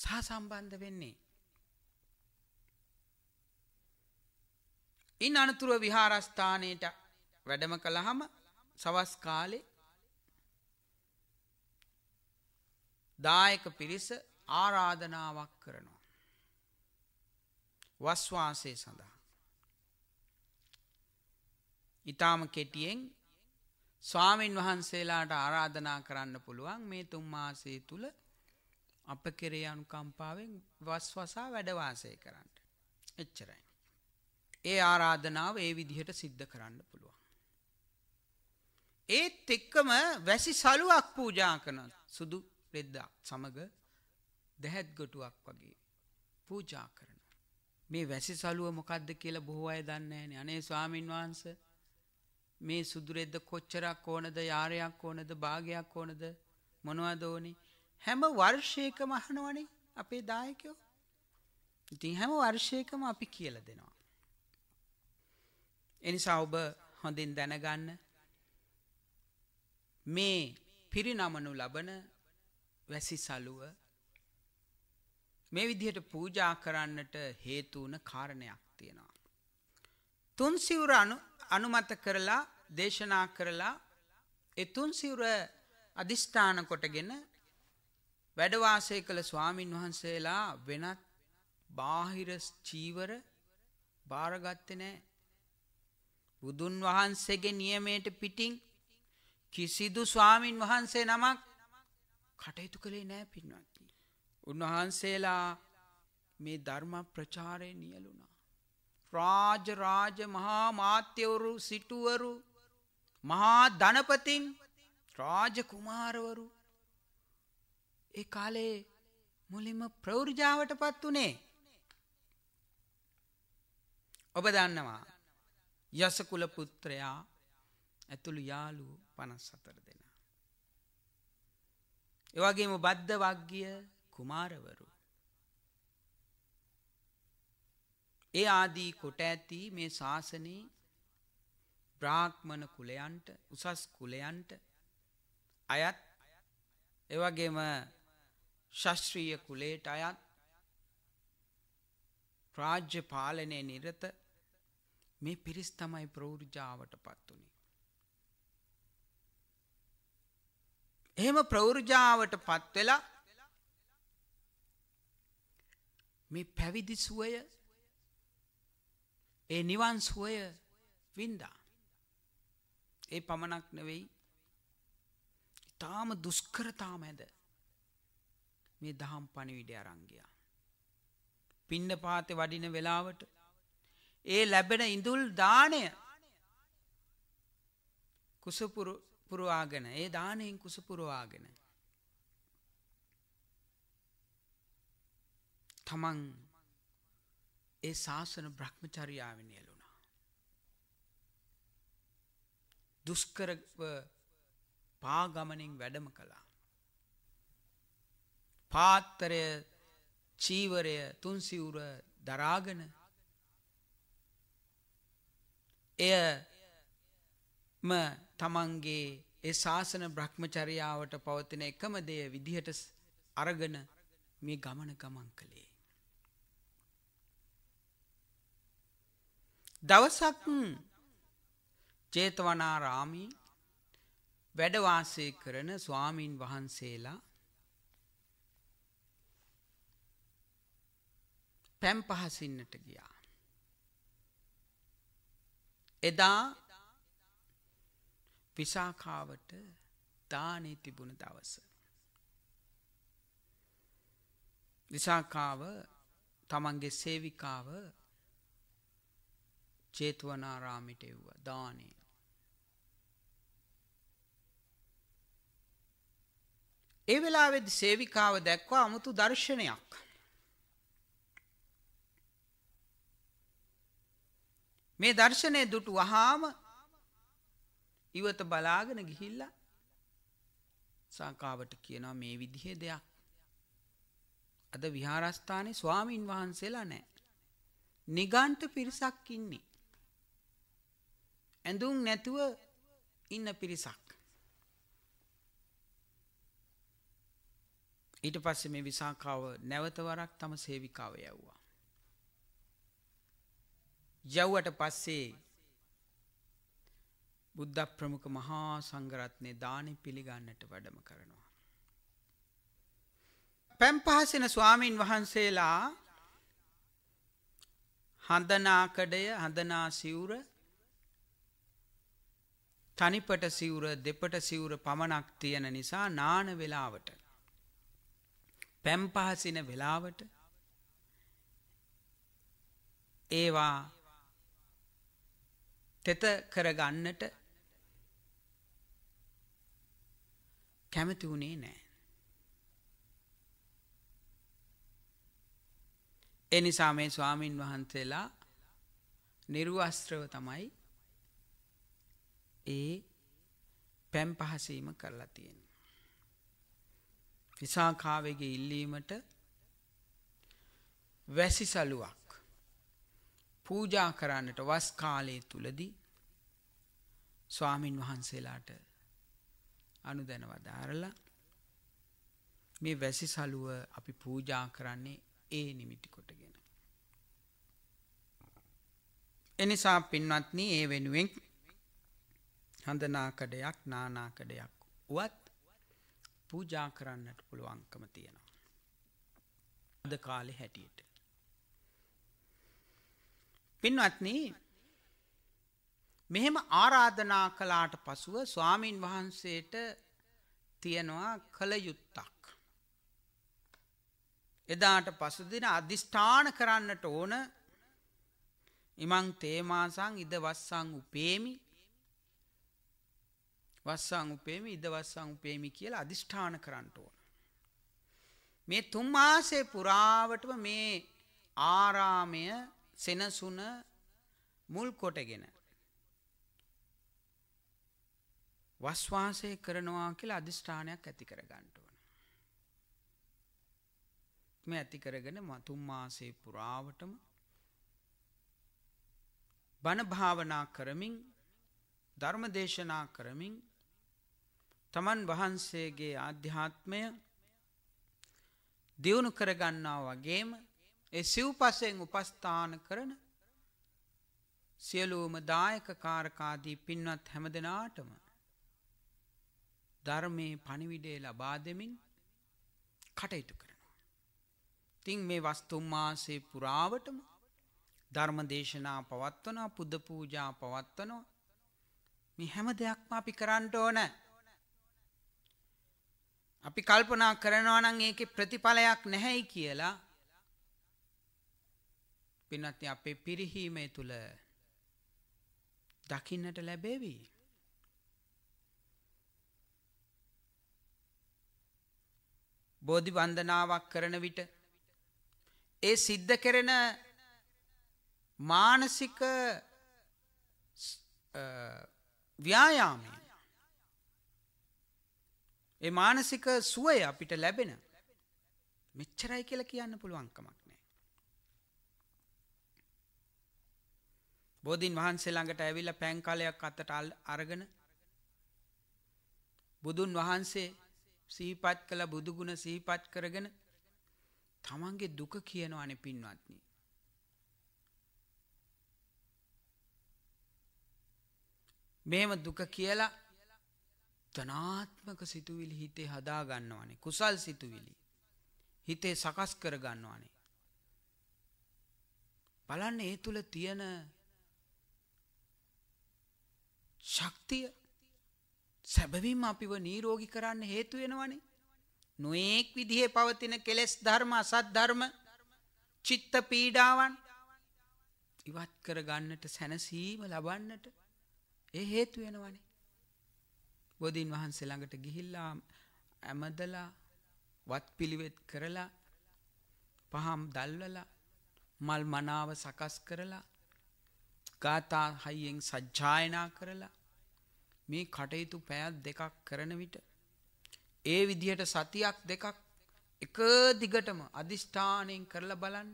සහ සම්බන්ධ වෙන්නේ. ඉන් අනතුරුව විහාරස්ථානයට වැඩම කළහම සවස් කාලේ දායක පිරිස ආරාධනාවක් කරනවා. වස්වාසය සඳහා. ඊටාම කෙටියෙන් ස්වාමින් වහන්සේලාට ආරාධනා කරන්න පුළුවන් මේ තුන් මාසයේ තුල අප කෙරේ අනුකම්පාවෙන් වස්වසා වැඩවාසය කරන්න. එච්චරයි. ඒ ආරාධනාව ඒ විදිහට සිද්ධ කරන්න පුළුවන්. ඒත් එක්කම වැසි සලුවක් පූජා කරන සුදු රෙද්දක් සමග දැහැත් ගොටුවක් වගේ පූජා කරනවා. මේ වැසි සලුව මොකද්ද කියලා බොහෝ අය දන්නේ නැහැ නේ. අනේ ස්වාමින් වහන්සේ මේ සුදුරෙද්ද කොච්චරක් ඕනද යාරයක් ඕනද භාගයක් ඕනද මොනවදෝනි හැම වර්ෂයකම අහනවනේ අපේ දායකයෝ ඉතින් හැම වර්ෂයකම අපි කියල දෙනවා. එනිසා ඔබ හොඳින් දැනගන්න මේ පිරිනමනු ලබන වැසි සලුව මේ විදිහට පූජා කරන්නට හේතුවන කාරණයක් තියෙනවා. තුන්සිවුර අනුමත කරලා දේශනා කරලා එතුන් සිවුර අදිෂ්ඨාන කොටගෙන වැඩ වාසය කළ ස්වාමින් වහන්සේලා වෙනත් බාහිර චීවර බාරගත්තේ නැහැ. බුදුන් වහන්සේගේ නියමයට පිටින් කිසිදු ස්වාමින් වහන්සේ නමක් කටයුතු කළේ නැහැ පින්වත්නි. උන්වහන්සේලා මේ ධර්ම ප්‍රචාරයේ නියලුණා. රාජ රාජ මහා මාත්‍යවරු සිටුවරු මහා ධනපතින් රාජකුමාරවරු ඒ කාලේ මුලින්ම ප්‍රෞර්ජාවටපත් උනේ ඔබ දන්නවා යස කුල පුත්‍රයා ඇතුළු යාළුවෝ 54 දෙනා. ඒ වගේම බද්ද වග්ගිය කුමාරවරු. ඒ ආදී කොට ඇති මේ ශාසනයේ බ්‍රාහ්මණ කුලයන්ට උසස් කුලයන්ට අයත් එවගේම ශස්ත්‍රීය කුලේට අයත් රාජ්‍ය පාලනය නිරත මේ පිරිස් තමයි ප්‍රෞර්ජාවට පත් වුණේ. එහෙම ප්‍රෞර්ජාවට පත් වෙලා මේ පැවිදි සුවය ඒ නිවන් සුවය වින්දා. ඒ පමණක් නෙවෙයි ඉතාම දුෂ්කරතාම ඇද මේ දහම් පණිවිඩය අරංගයා. පින්න පාතේ වඩින වෙලාවට ඒ ලැබෙන ඉඳුල් දානය කුසපුරවාගෙන ඒ දානයෙන් කුසපුරවාගෙන තමන් ඒ ශාසන බ්‍රහ්මචර්යාවනියලු දුස්කරව පාගමනින් වැඩම කළා. පාත්තරය චීවරය තුන්සිවුර දරාගෙන එයම තමන්ගේ ඒ ශාසන බ්‍රහ්මචරියාවට පවතින එකම දෙය විදිහට අරගෙන මේ ගමන ගමන් කළේ. දවසක් ජේතවනාරාමී වැඩවාසය කරන ස්වාමීන් වහන්සේලා පැම් පහසින්නට ගියා. එදා විසාකාවට දානේ තිබුණ දවස. විසාකාව තමන්ගේ සේවිකාව චේතුවනාරාමිට එව්වා දානේ. ඒ වෙලාවේදී සේවිකාව දැක්වා 아무තු දර්ශනයක්. මේ දර්ශනේ දුටු වහාම ඉවත බලාගෙන ගිහිල්ලා සංකාවට කියනවා මේ විදිහේ දෙයක්. අද විහාරස්ථානයේ ස්වාමින් වහන්සේලා නැහැ. නිගන්ට පිරිසක් ඉන්නේ. ඇඳුම් නැතුව ඉන්න පිරිසක්. ඊට පස්සේ මේ විසාකාව නැවත වරක් තම සේවිකාව යව්වා. යව්වට පස්සේ බුද්ධ ප්‍රමුඛ මහා සංඝරත්නේ දානි පිළිගන්නට වැඩම කරනවා. පැම්පහසින ස්වාමීන් වහන්සේලා හඳනාකඩය හඳනා සිවුර තනිපට සිවුර දෙපට සිවුර පමණක් තියෙන නිසා නාන වෙලාවට පැම්පහසින වෙලාවට ඒවා තෙත කරගන්නට කැමති වුණේ නෑ. එනිසා මේ ස්වාමීන් වහන්සේලා නිර්වස්ත්‍රව තමයි ඒ පැම් පහසීම කරලා තියෙන. විසාකාවේගේ ඉල්ලීමට වැසි සලුවක් පූජා කරන්නට වස් කාලයේ තුලදී ස්වාමින් වහන්සේලාට අනුදැන වදාරලා මේ වැසි සලුව අපි පූජා කරන්නේ ඒ නිමිති කොටගෙන. එනිසා පින්වත්නි ඒ වෙනුවෙන් හඳනාකඩයක් නානාකඩයක් වුවත් පූජා කරන්නට පුළුවන්කම තියෙනවා. අද කාලේ හැටියට. පින්වත්නි මෙහෙම ආරාධනා කළාට පසුව ස්වාමින් වහන්සේට තියනවා කළ යුත්තක්. එදාට පසුදින අධිෂ්ඨාන කරන්නට ඕන ඉමං තේමාසං ඉදවස්සං උපේමි වස්සං උපේමි ඉද වස්සං උපේමි කියලා අදිෂ්ඨාන කරන්න ඕන. මේ තුන් මාසේ පුරාවටම මේ ආරාමය සෙනසුන මුල් කොටගෙන වස්වාසය කරනවා කියලා අදිෂ්ඨානයක් ඇති කරගන්න ඕන. මේ ඇති කරගෙන තුන් මාසේ පුරාවටම බණ භාවනා කරමින් ධර්ම දේශනා කරමින් තමන් වහන්සේගේ අධ්‍යාත්මය දියුණු කරගන්නා වගේම ඒ සිව්පසයෙන් උපස්ථාන කරන සියලුවම දායක කාරකාදී පින්වත් හැම දෙනාටම ධර්මයේ පණිවිඩය ලබා දෙමින් කටයුතු කරනවා. තින් මේ වස්තුම් මාසේ පුරාවටම ධර්ම දේශනා පවත්වනවා පුද පූජා පවත්වනවා මේ හැම දෙයක්ම අපි කරන්න ඕනෑ අපි කල්පනා කරනවා නම් ඒකේ ප්‍රතිඵලයක් නැහැයි කියලා පින්වත්නි අපේ පිරිහීමේ තුල දකින්නට ලැබෙවි. බෝධි වන්දනාවක් කරන විට ඒ සිද්ධ කරන මානසික ව්‍යායාමය ඒ මානසික සුවය අපිට ලැබෙන මෙච්චරයි කියලා කියන්න පුළුවන්කමක් නෑ. බෝධීන් වහන්සේ ළඟට ඇවිල්ලා පෑන් කාලයක් අතට අරගෙන බුදුන් වහන්සේ සිහිපත් කළ බුදුගුණ සිහිපත් කරගෙන තමන්ගේ දුක කියනවානේ පින්වත්නි. මෙහෙම දුක කියලා ධනාත්මක සිතුවිලි හිතේ හදා ගන්නවනේ. කුසල් සිතුවිලි. හිතේ සකස් කර ගන්නවනේ. බලන්න ඒ තුල තියෙන ශක්තිය සැබවින්ම අපිව නිරෝගී කරන්න හේතු වෙනවනේ. නොඑක් විදිහේ පවතින කෙලෙස් ධර්ම අසත් ධර්ම චිත්ත පීඩාවන් ඉවත් කර ගන්නට සැනසීම ලබන්නට ඒ හේතු වෙනවනේ. බෝධීන් වහන්සේ ළඟට ගිහිල්ලා ඇමදලා වත් පිළිවෙත් කරලා පහම් දල්වලා මල් මනාව සකස් කරලා ගාථා හයියෙන් සජ්ජායනා කරලා මේ කටයුතු පැයක් දෙකක් කරන විට ඒ විදිහට සතියක් දෙකක් එක දිගටම අදිෂ්ඨානයෙන් කරලා බලන්න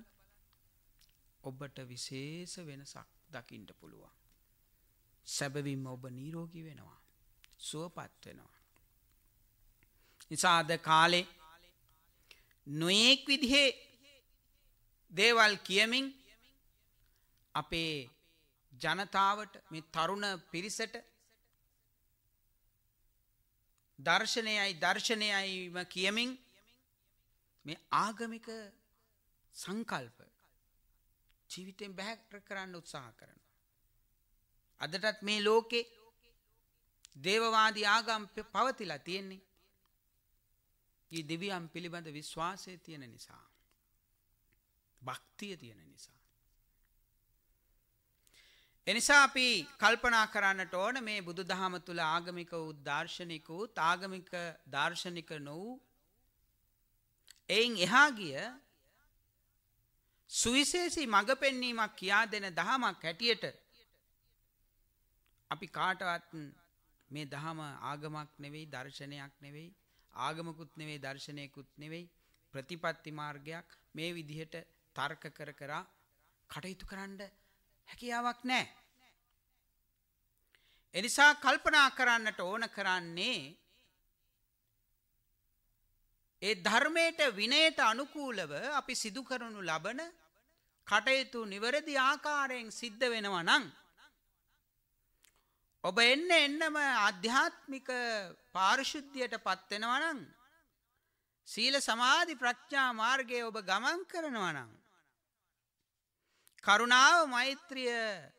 ඔබට විශේෂ වෙනසක් දකිින්ට පුළුවන් සැබවින්ම ඔබ නීරෝගී වෙනවා සුවපත් වෙනවා. නිසාද කාලේ නොයෙක් විදිහේ දේවල් කියමින් අපේ ජනතාවට මේ තරුණ පිරිසට දර්ශනයයි දර්ශනයයිම කියමින් මේ ආගමික සංකල්ප ජීවිතෙන් බැහැර කරන්න උත්සාහ කරන. අදටත් මේ ලෝකේ දේවවාදී ආගම් පවතිලා තියෙන්නේ. ඒ දෙවියන් පිළිබඳ විශ්වාසය තියෙන නිසා. භක්තිය තියෙන නිසා. එනිසා අපි කල්පනා කරන්නට ඕන මේ බුදු දහම තුළ ආගමික වූ දර්ශනික වූ තාගමික දර්ශනික නොවූ එයින් එහා ගිය සුවිශේෂී මඟ පෙන්වීමක් කියා දෙන දහමක් හැටියට අපි කාටවත් මේ දහම ආගමක් නෙවෙයි දර්ශනයක් නෙවෙයි ආගමකුත් නෙවෙයි දර්ශනයකුත් නෙවෙයි ප්‍රතිපත්ති මාර්ගයක් මේ විදිහට තර්ක කර කර කටයුතු කරන්න හැකියාවක් නැහැ. එනිසා කල්පනා කරන්නට ඕන කරන්නේ ඒ ධර්මයට විනයට අනුකූලව අපි සිදු කරනු ලබන කටයුතු නිවැරදි ආකාරයෙන් සිද්ධ වෙනවා නම් ඔබ එන්න එන්නම අධ්‍යාත්මික පාරිශුද්ධියට පත්වෙනවා නම් සීල සමාධි ප්‍රඥා මාර්ගයේ ඔබ ගමන් කරනවා නම් කරුණාව මෛත්‍රිය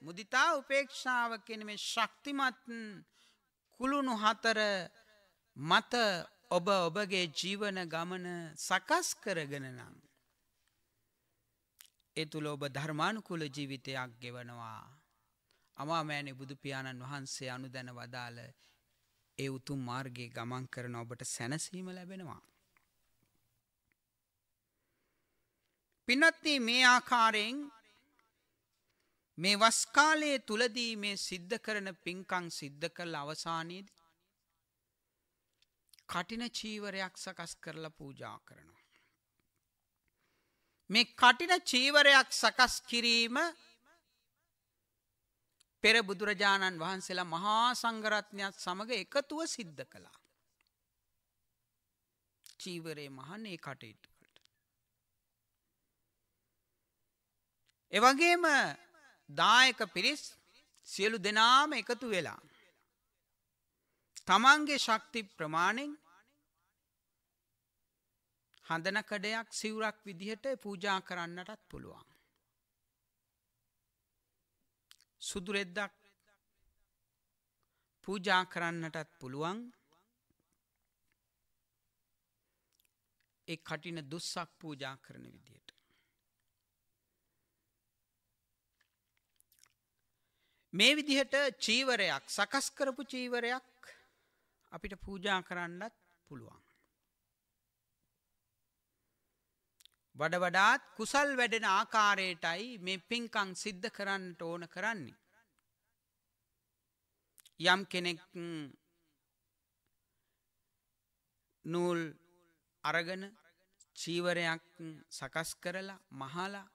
මුදිතා උපේක්ෂාව කියන මේ ශක්තිමත් කුළුණු හතර මත ඔබ ඔබගේ ජීවන ගමන සකස් කරගෙන නම් ඒ තුල ඔබ ධර්මානුකූල ජීවිතයක් ගෙවනවා අමාමෑනේ බුදු පියාණන් වහන්සේ අනුදැන වදාළ ඒ උතුම් මාර්ගයේ ගමන් කරන ඔබට සැනසීම ලැබෙනවා. පින්වත්නි මේ ආකාරයෙන් මේ වස් කාලයේ තුලදී මේ සිද්ධ කරන පින්කම් සිද්ධ කළ අවසානයේදී කටින චීවරයක් සකස් කරලා පූජා කරනවා. මේ කටින චීවරයක් සකස් කිරීම පෙර බුදුරජාණන් වහන්සේලා මහා සංගරත්නයත් සමඟ එකතුව සිද්ධ කළා. චීවරේ මහන්නේ කටයුතුකට. එවගේම දායක පිරිස් සියලු දෙනාම එකතු වෙලා. තමන්ගේ ශක්ති ප්‍රමාණෙන් හඳනකඩයක් සිවුරක් විදිහට පූජා කරන්නටත් පුළුවන්. සුදුරෙද්දක් පූජා කරන්නටත් පුළුවන් ඒ කටින දුස්සක් පූජා කරන විදියට. මේ විදිහට චීවරයක් සකස් කරපු චීවරයක් අපිට පූජා කරන්නත් පුළුවන්. වඩවඩාත් කුසල් වැඩෙන ආකාරයටයි මේ පින්කං සිද්ධ කරන්නට ඕන කරන්නේ. යම් කෙනෙක් නූල් අරගන චීවරයක් සකස් කරලා මහලා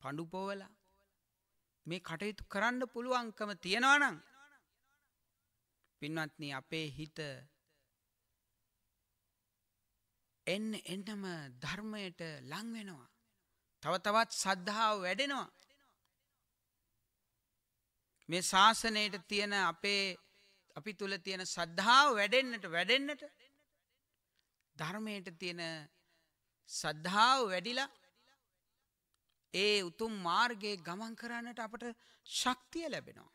පඩුපෝවල මේ කටයුතු කරන්න පුළුවන්කම තියෙනවනම් පින්වත්න අපේ හිත එන්න එන්නම ධර්මයට ලං වෙනවා. තව තවත් සද්ධාව වැඩෙනවා. මේ ශාසනයට තියෙන අපේ අපි තුල තියෙන සද්ධාව වැඩෙන්නට වැඩෙන්නට ධර්මයට තියෙන සද්ධාව වැඩිලා ඒ උතුම් මාර්ගයේ ගමන් කරන්නට අපට ශක්තිය ලැබෙනවා.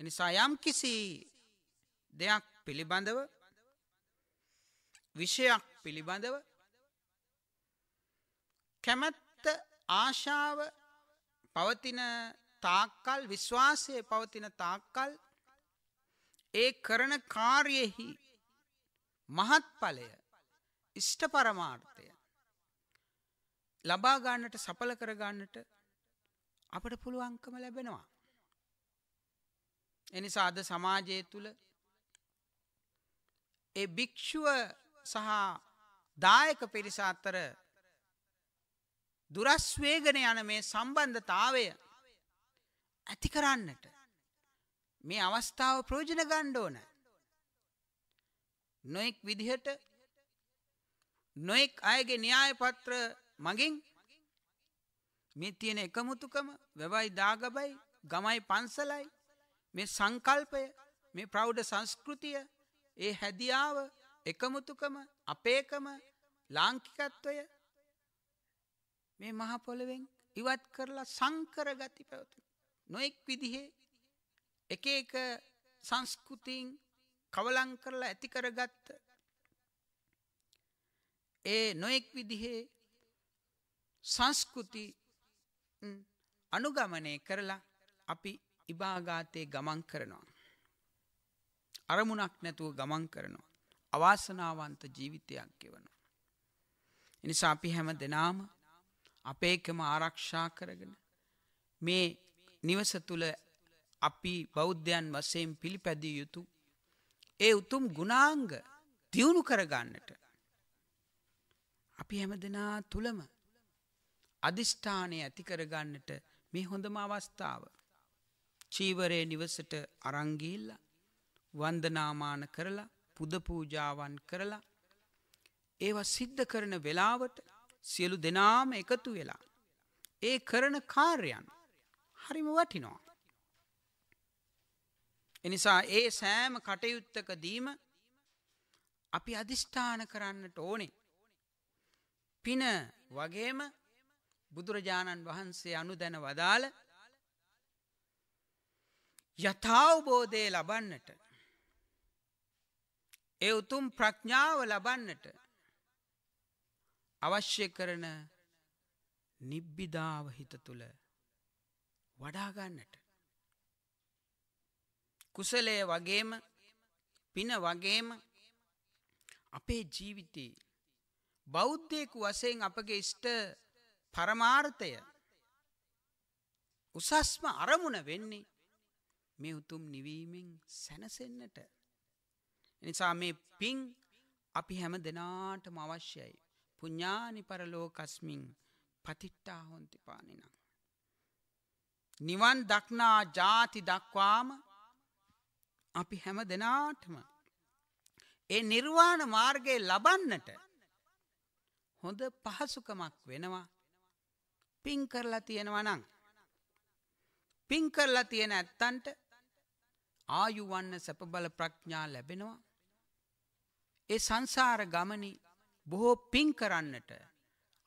එනිසා යම් කිසි දෙයක් පිළිබඳව විෂයක් පිළිබඳව කැමැත්ත ආශාව පවතින තාක්කල් විශ්වාසය පවතින තාක්කල් ඒ කරන කාර්යෙහි මහත්ඵලය ඉෂ්ට පරමාර්ථය ලබා ගන්නට සඵල කර ගන්නට අපට පුළුවන්කම ලැබෙනවා එනිසා අද සමාජය තුළ ඒ භික්ෂුව සහ දායක පිරිස අත්තර දුරස්වේගෙන යන මේ සම්බන්ධතාවය ඇති කරන්නට මේ අවස්ථාව ප්‍රෝජන ගණ්ඩෝන නොෙක් විදිහට නොෙක් අයගේ න්‍යායපත්‍ර මගින් මේ තියෙන එකමුතුකම වැවයි දාගබයි ගමයි පන්සලයි මේ සංකල්පය මේ ප්‍රෞ්ඩ සංස්කෘතිය ඒ හැදියාව එකමුතුකම අපේකම ලාංකිකත්වය මේ මහපොළවෙන් ඉවත් කරලා සංකර ගති පැවතු. නොෙක් විදිහේ එක එක සංස්කෘතින් කවලං කරලා ඇතිකරගත්ත ඒ නොෙක් විදිහේ සංස්කෘති අනුගමනය කරලා අපි ඉභාගාතයේ ගමන් කරනවා. අරමුණක් නැතුව ගමන් කරනවා. අවාසනාවන්ත ජීවිතයක් ගෙවනවා. එනිසා අපි හැම දෙනාම අපේකම ආරක්ෂා කරගෙන මේ නිවස තුළ අපි බෞද්ධයන් වසයෙන් පිළිපැදිය යුතු ඒ උතුම් ගුණාංග දියුණු කරගන්නට අපි හැම දෙනා තුළම අධිෂ්ඨානය ඇති කරගන්නට මේ හොඳම අවස්ථාව චීවරය නිවසට අරංගිල්ල වන්දනාමාන කරලා පුද පූජාවන් කරලා ඒව සිද්ධ කරන වෙලාවට සියලු දෙනාම එකතු වෙලා ඒ කරන කාර්යන් හරිම වටිනවා. එනිසා ඒ සෑම කටයුත්තකදීම අපි අධිෂ්ඨාන කරන්නට ඕනේ. පින වගේම බුදුරජාණන් වහන්සේ අනුදැන වදාළ යථාවබෝධය ලබන්නට ඒ උතුම් ප්‍රඥාව ලබන්නට අවශ්‍ය කරන නිබ්බිධාව හිත තුළ වඩාගන්නට. කුසලය වගේම පින වගේම අපේ ජීවිතයේ බෞද්ධයකු වසයෙන් අපගේ ඉෂ්ට පරමාර්ථය උසස්ම අරමුණ වෙන්නේ මේ උතුම් නිවීමෙන් සැනසෙන්නට එනිසා මේ පින් අපි හැම දෙනාටම අවශ්‍යයි. පුඤ්ඥානි පරලෝකස්මින් පතිට්ටා හොන්තිපානිනම්. නිවන් දක්නා ජාති දක්වාම අපි හැම දෙනාටම ඒ නිර්වාණ මාර්ගය ලබන්නට හොඳ පහසුකමක් වෙනවා පින් කරලා තියෙනවා නං. පින් කරලා තියෙන ඇත්තන්ට ආයුවන්න සැපබල ප්‍රඥා ලැබෙනවා ඒ සංසාර ගමනි බොහෝ පින් කරන්නට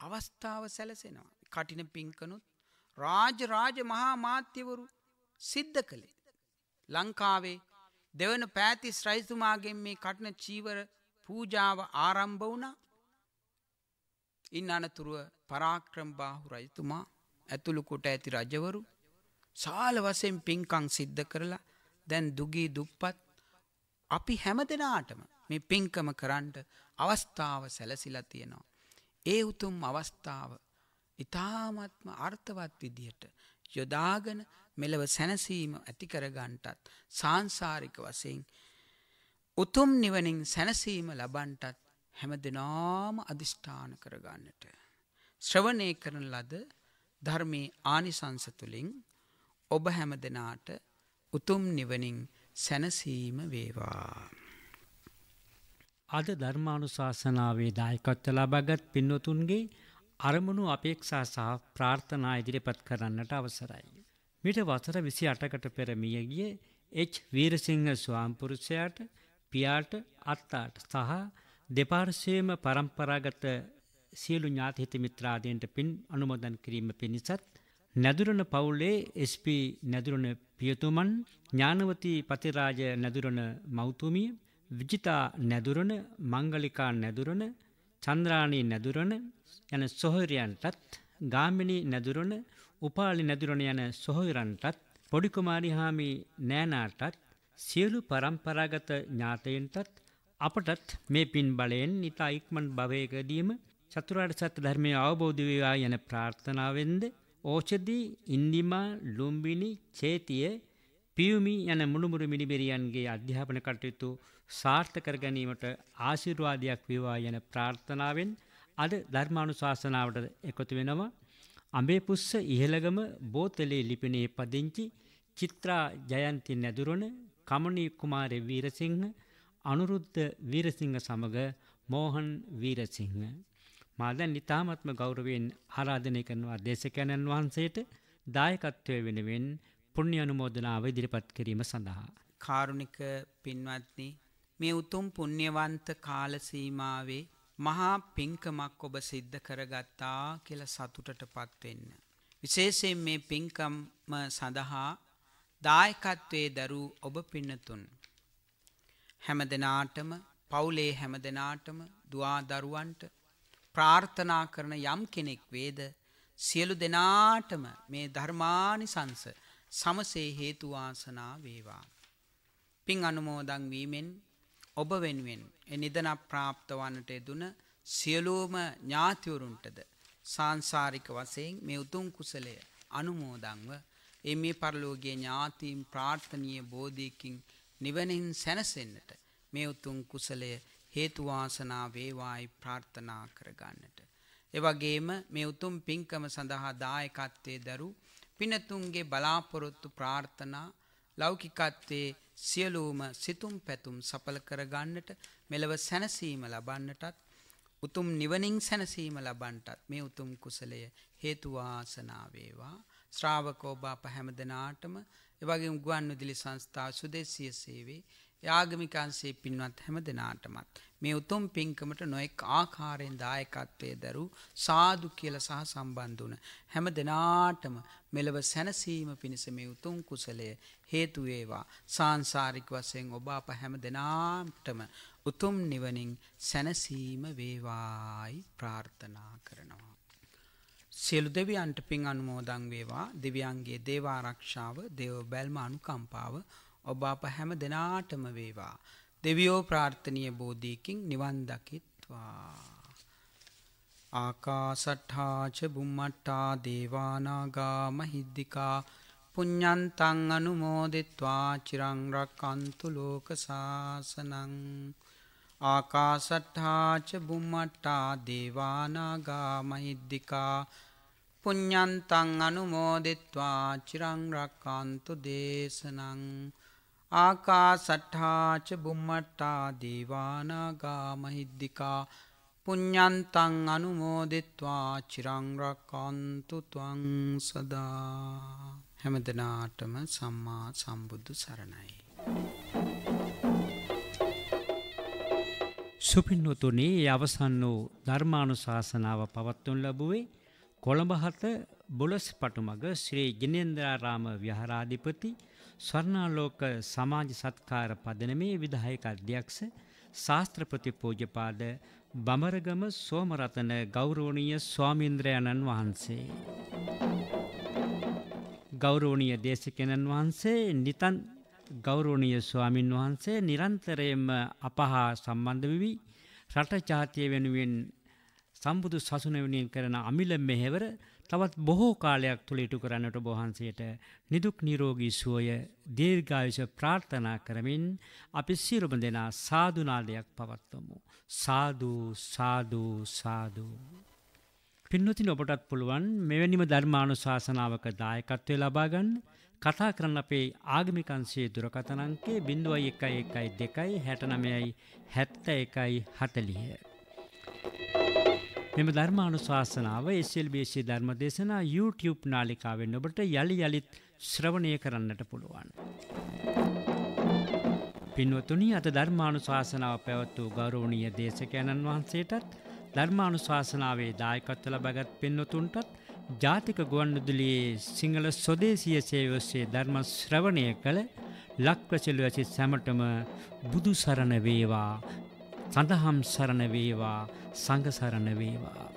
අවස්ථාව සැලසෙනවා. කටින පින්කනුත් රාජ රාජ මහා මාත්‍යවරු සිද්ධ කළේ. ලංකාවේ දෙවන පෑති ශ්‍රයිතුමාගෙන් මේ කටන චීවර පූජාව ආරම්භ වුණ ඉන් අනතුරුව පරාක්‍රම් බාහු රජතුමා ඇතුළු කොට ඇති රජවරු සාල වසෙන් පින්කං සිද්ධ කරලා දැන් දුගී දුප්පත් අපි හැම දෙනාටම මේ පින්කම කරන්ට අවස්ථාව සැලසිලා තියෙනවා. ඒ උතුම් අවස්ථාව ඉතාමත්ම අර්ථවත් විදිහට යොදාගෙන මෙලව සැනසීම ඇති කරගන්ටත් සාංසාරික වශයෙන් උතුම් නිවනින් සැනසීම ලබන්ටත් හැම දෙනාම අධිෂ්ඨාන කරගන්නට. ශ්‍රවණය කරන ලද ධර්මයේ ආනිසංස තුලින් ඔබ හැම දෙනාට උතුම් නිවනින් සැනසීම වේවා. අද ධර්මානුශාසනාවේ දායකත්ව ලබාගත් පින්නතුන්ගේ අරමුණු අපේක්ෂා සහ ප්‍රාර්ථනා ඉදිරිපත් කරන්නට අවසරයි. මිට වසර 28කට පෙර මිය ගිය එච් වීරසිංහ ස්වාම්පුරුෂයාට පියාට අත්තාට සහ දෙපාර්ශ්වයේම પરම්පරාගත සියලු ඥාති හිත මිත්‍රාදීන්ට පින් අනුමෝදන් කිරීම පිණිසත් නැදුරණ පවුලේ SP නැදුරණ පියතුමන් ඥානවති පතිරාජ නැදුරණ මව්තුමිය විජිතා නැදුරන මංගලිකා නැදුරන චන්ද්‍රාණී නැදුරන යන සොහොයරයන්ටත් ගාමිණී නැදුරන උපාලි නැදුරන යන සොහොයරන්ටත් පොඩි කුමාරි හාමි නෑනාටත් සියලු પરම්පරාගත ඥාතයින්ටත් අපටත් මේ පින් බලයෙන් ඊතා ඉක්මන් භවයකදීම චතුරාර්ය සත්‍ය ධර්මයේ අවබෝධ වේවා යන ප්‍රාර්ථනාවෙන්ද ඕෂධි ඉන්දිමා ලුම්බිනි චේතිය පියුමි යන මුළුමුරු මිනිබෙරියන්ගේ අධ්‍යාපන කටයුතු සාර්ථක කර ගැනීමට ආශිර්වාදයක් වේවා යන ප්‍රාර්ථනාවෙන් අද ධර්මානුශාසනාවට එකතු වෙනවා අඹේපුස්ස ඉහළගම බෝතලේ ලිපිනේ පදිංචි චිත්‍රා ජයන්ති නැදුරණ කමනී කුමාරේ වීරසිංහ අනුරුද්ධ වීරසිංහ සමග මෝහන් වීරසිංහ මා දැන් ඊ타මත්ම ගෞරවයෙන් ආරාධනය කරනවා දේශකයන්න් වහන්සේට දායකත්වය වෙනුවෙන් පුණ්‍ය අනුමෝදනාව ඉදිරිපත් කිරීම සඳහා කාරුණික පින්වත්නි මේ උතුම් පුණ්‍යවන්ත කාල සීමාවේ මහා පින්කමක් ඔබ සිද්ධ කරගත්තා කියලා සතුටටපත් වෙන්න. විශේෂයෙන් මේ පින්කම සඳහා දායකත්වයේ දරූ ඔබ පින්නතුන් හැමදෙනාටම පවුලේ හැමදෙනාටම දුවා දරුවන්ට ප්‍රාර්ථනා කරන යම් කෙනෙක් වේද සියලු දෙනාටම මේ ධර්මානිසංස සමසේ හේතු වාසනා වේවා. පින් අනුමෝදන් වීමෙන් ඔබ වෙනුවෙන් නිදන ප්‍රාප්ත වන්නට යෙදුන සියලුම ඥාතිවරුන්ටද සාංසාරික වශයෙන් මේ උතුම් කුසලය අනුමෝදන්ව ඒ මේ පරලෝකීය ඥාතීන් ප්‍රාර්ථනීය බෝධියකින් නිවනින් සැනසෙන්නට මේ උතුම් කුසලය හේතු වාසනා වේවායි ප්‍රාර්ථනා කරගන්නට ඒ වගේම මේ උතුම් පින්කම සඳහා දායකත්වයේ දරු පිනතුන්ගේ බලාපොරොත්තු ප්‍රාර්ථනා ලෞකිකත්වයේ සියලූම සිතුම් පැතුම් සඵල කරගන්නට මෙලව සැනසීම ලබන්නටත් උතුම් නිවනින් සැනසීම ලබන්නටත් මේ උතුම් කුසලය හේතු වාසනා වේවා ශ්‍රාවකෝ බාප හැමදෙනාටම එවැගේම ගුවන්විදුලි සංස්ථා සුදේශීය සේවයේ යාගමිකංශේ පින්වත් හැමදෙනාටමත් මේ උතුම් පින්කමට නොයෙක් ආකාරයෙන් දායකත්වයේ දරු සාදු කියලා සහ සම්බන්ධ වුණ හැම දිනාටම මෙලව සැනසීම පිණිස මේ උතුම් කුසලය හේතු වේවා සාංශාරික වශයෙන් ඔබ අප හැම දිනාටම උතුම් නිවනින් සැනසීම වේවායි ප්‍රාර්ථනා කරනවා සියලු දෙවියන්ට පින් අනුමෝදන් වේවා දෙවියන්ගේ දේව ආරක්ෂාව දේව බැල්ම අනුකම්පාව ඔබ අප හැම දිනාටම වේවා දෙවියෝ ප්‍රාර්ථනය බෝධයකින් නිවන් දකිත්වා. ආකාසට්හාච බුම්මට්ටා දේවානාගා මහිද්දිකා පුඤ්ඥන්තං අනුමෝදෙත්වා චිරංරක් අන්තු ලෝක සාසනං ආකාසට්හාච බුම්මට්ටා දේවානාගා මහිද්දිකා පුඤ්ඥන්තං අනුමෝදෙත්වා චිරංරක් අන්තු දේශනං ආකා සට්හාච බුම්මට්ටා දීවානාගාමහිද්දිකා පුඤ්ඥන්තන් අනුමෝදෙත්වා චිරංරකන්තුතුවං සදා හැමදනාටම සම්මා සම්බුද්ධ සරණයි. සුපින්වතුනේ අවසන් වූ ධර්මාණු ශාසනාව පවත්වන ලැබුවේ කොළඹහත බොලස් පටුමග ශ්‍රී ජිනේන්ද්‍රාරාම විහාරාධිපති ස්වර්ණාලෝක සමාජ සත්කාර පදනමේ විධායක අධ්‍යක්ෂ ශාස්ත්‍රපති පූජ්‍යපාද බමරගම සෝමරතන ගෞරවනීය ස්වාමීන්ද්‍රයන්න් වහන්සේ ගෞරවනීය දේශකයන්න් වහන්සේ නිතන් ගෞරවනීය ස්වාමින් වහන්සේ නිරන්තරයෙන්ම අපහා සම්බන්ධ වෙවි රට ජාතිය වෙනුවෙන් සම්බුදු සසුන වෙනුවෙන් කරන අමිල මෙහෙවර තවත් බොහෝ කාලයක් තුළ ඉටු කරන්නට බොහන්සේට නිදුක් නිරෝගී සුවය දීර්ඝායුෂ ප්‍රාර්ථනා කරමින් අපි සියලුම දෙනා සාදු නාදයක් පවත්වමු සාදු සාදු සාදු පින්නොතින් ඔබටත් පුළුවන් මෙවැනිම ධර්මානුශාසනාවක දායකත්වය ලබා ගන්න කතා කරන්න අපේ ආගමික අංශයේ දුරකථන අංකය 0112 69 71 40 මෙම ධර්මානුශාසනාව SLBC e ධර්ම දේශනා YouTube නාලිකාවෙන් ඔබට යළි යළිත් ශ්‍රවණය කරන්නට පුළුවන්. පින්වතුනි අද ධර්මානුශාසනාව පැවැත් වූ ගෞරවනීය දේශකයන්න් වහන්සේටත් ධර්මානුශාසනාවේ දායකත්ව ලබාගත් පින්වතුන්ටත් ජාතික ගුවන්විදුලියේ සිංහල ස්වදේශීය සේවය ඔස්සේ ධර්ම ශ්‍රවණය කළ ලක්වැසිලුවැසි සැමටම බුදු සරණ වේවා සඳහම් සරණ වේවා සංඝ සරණ වේවා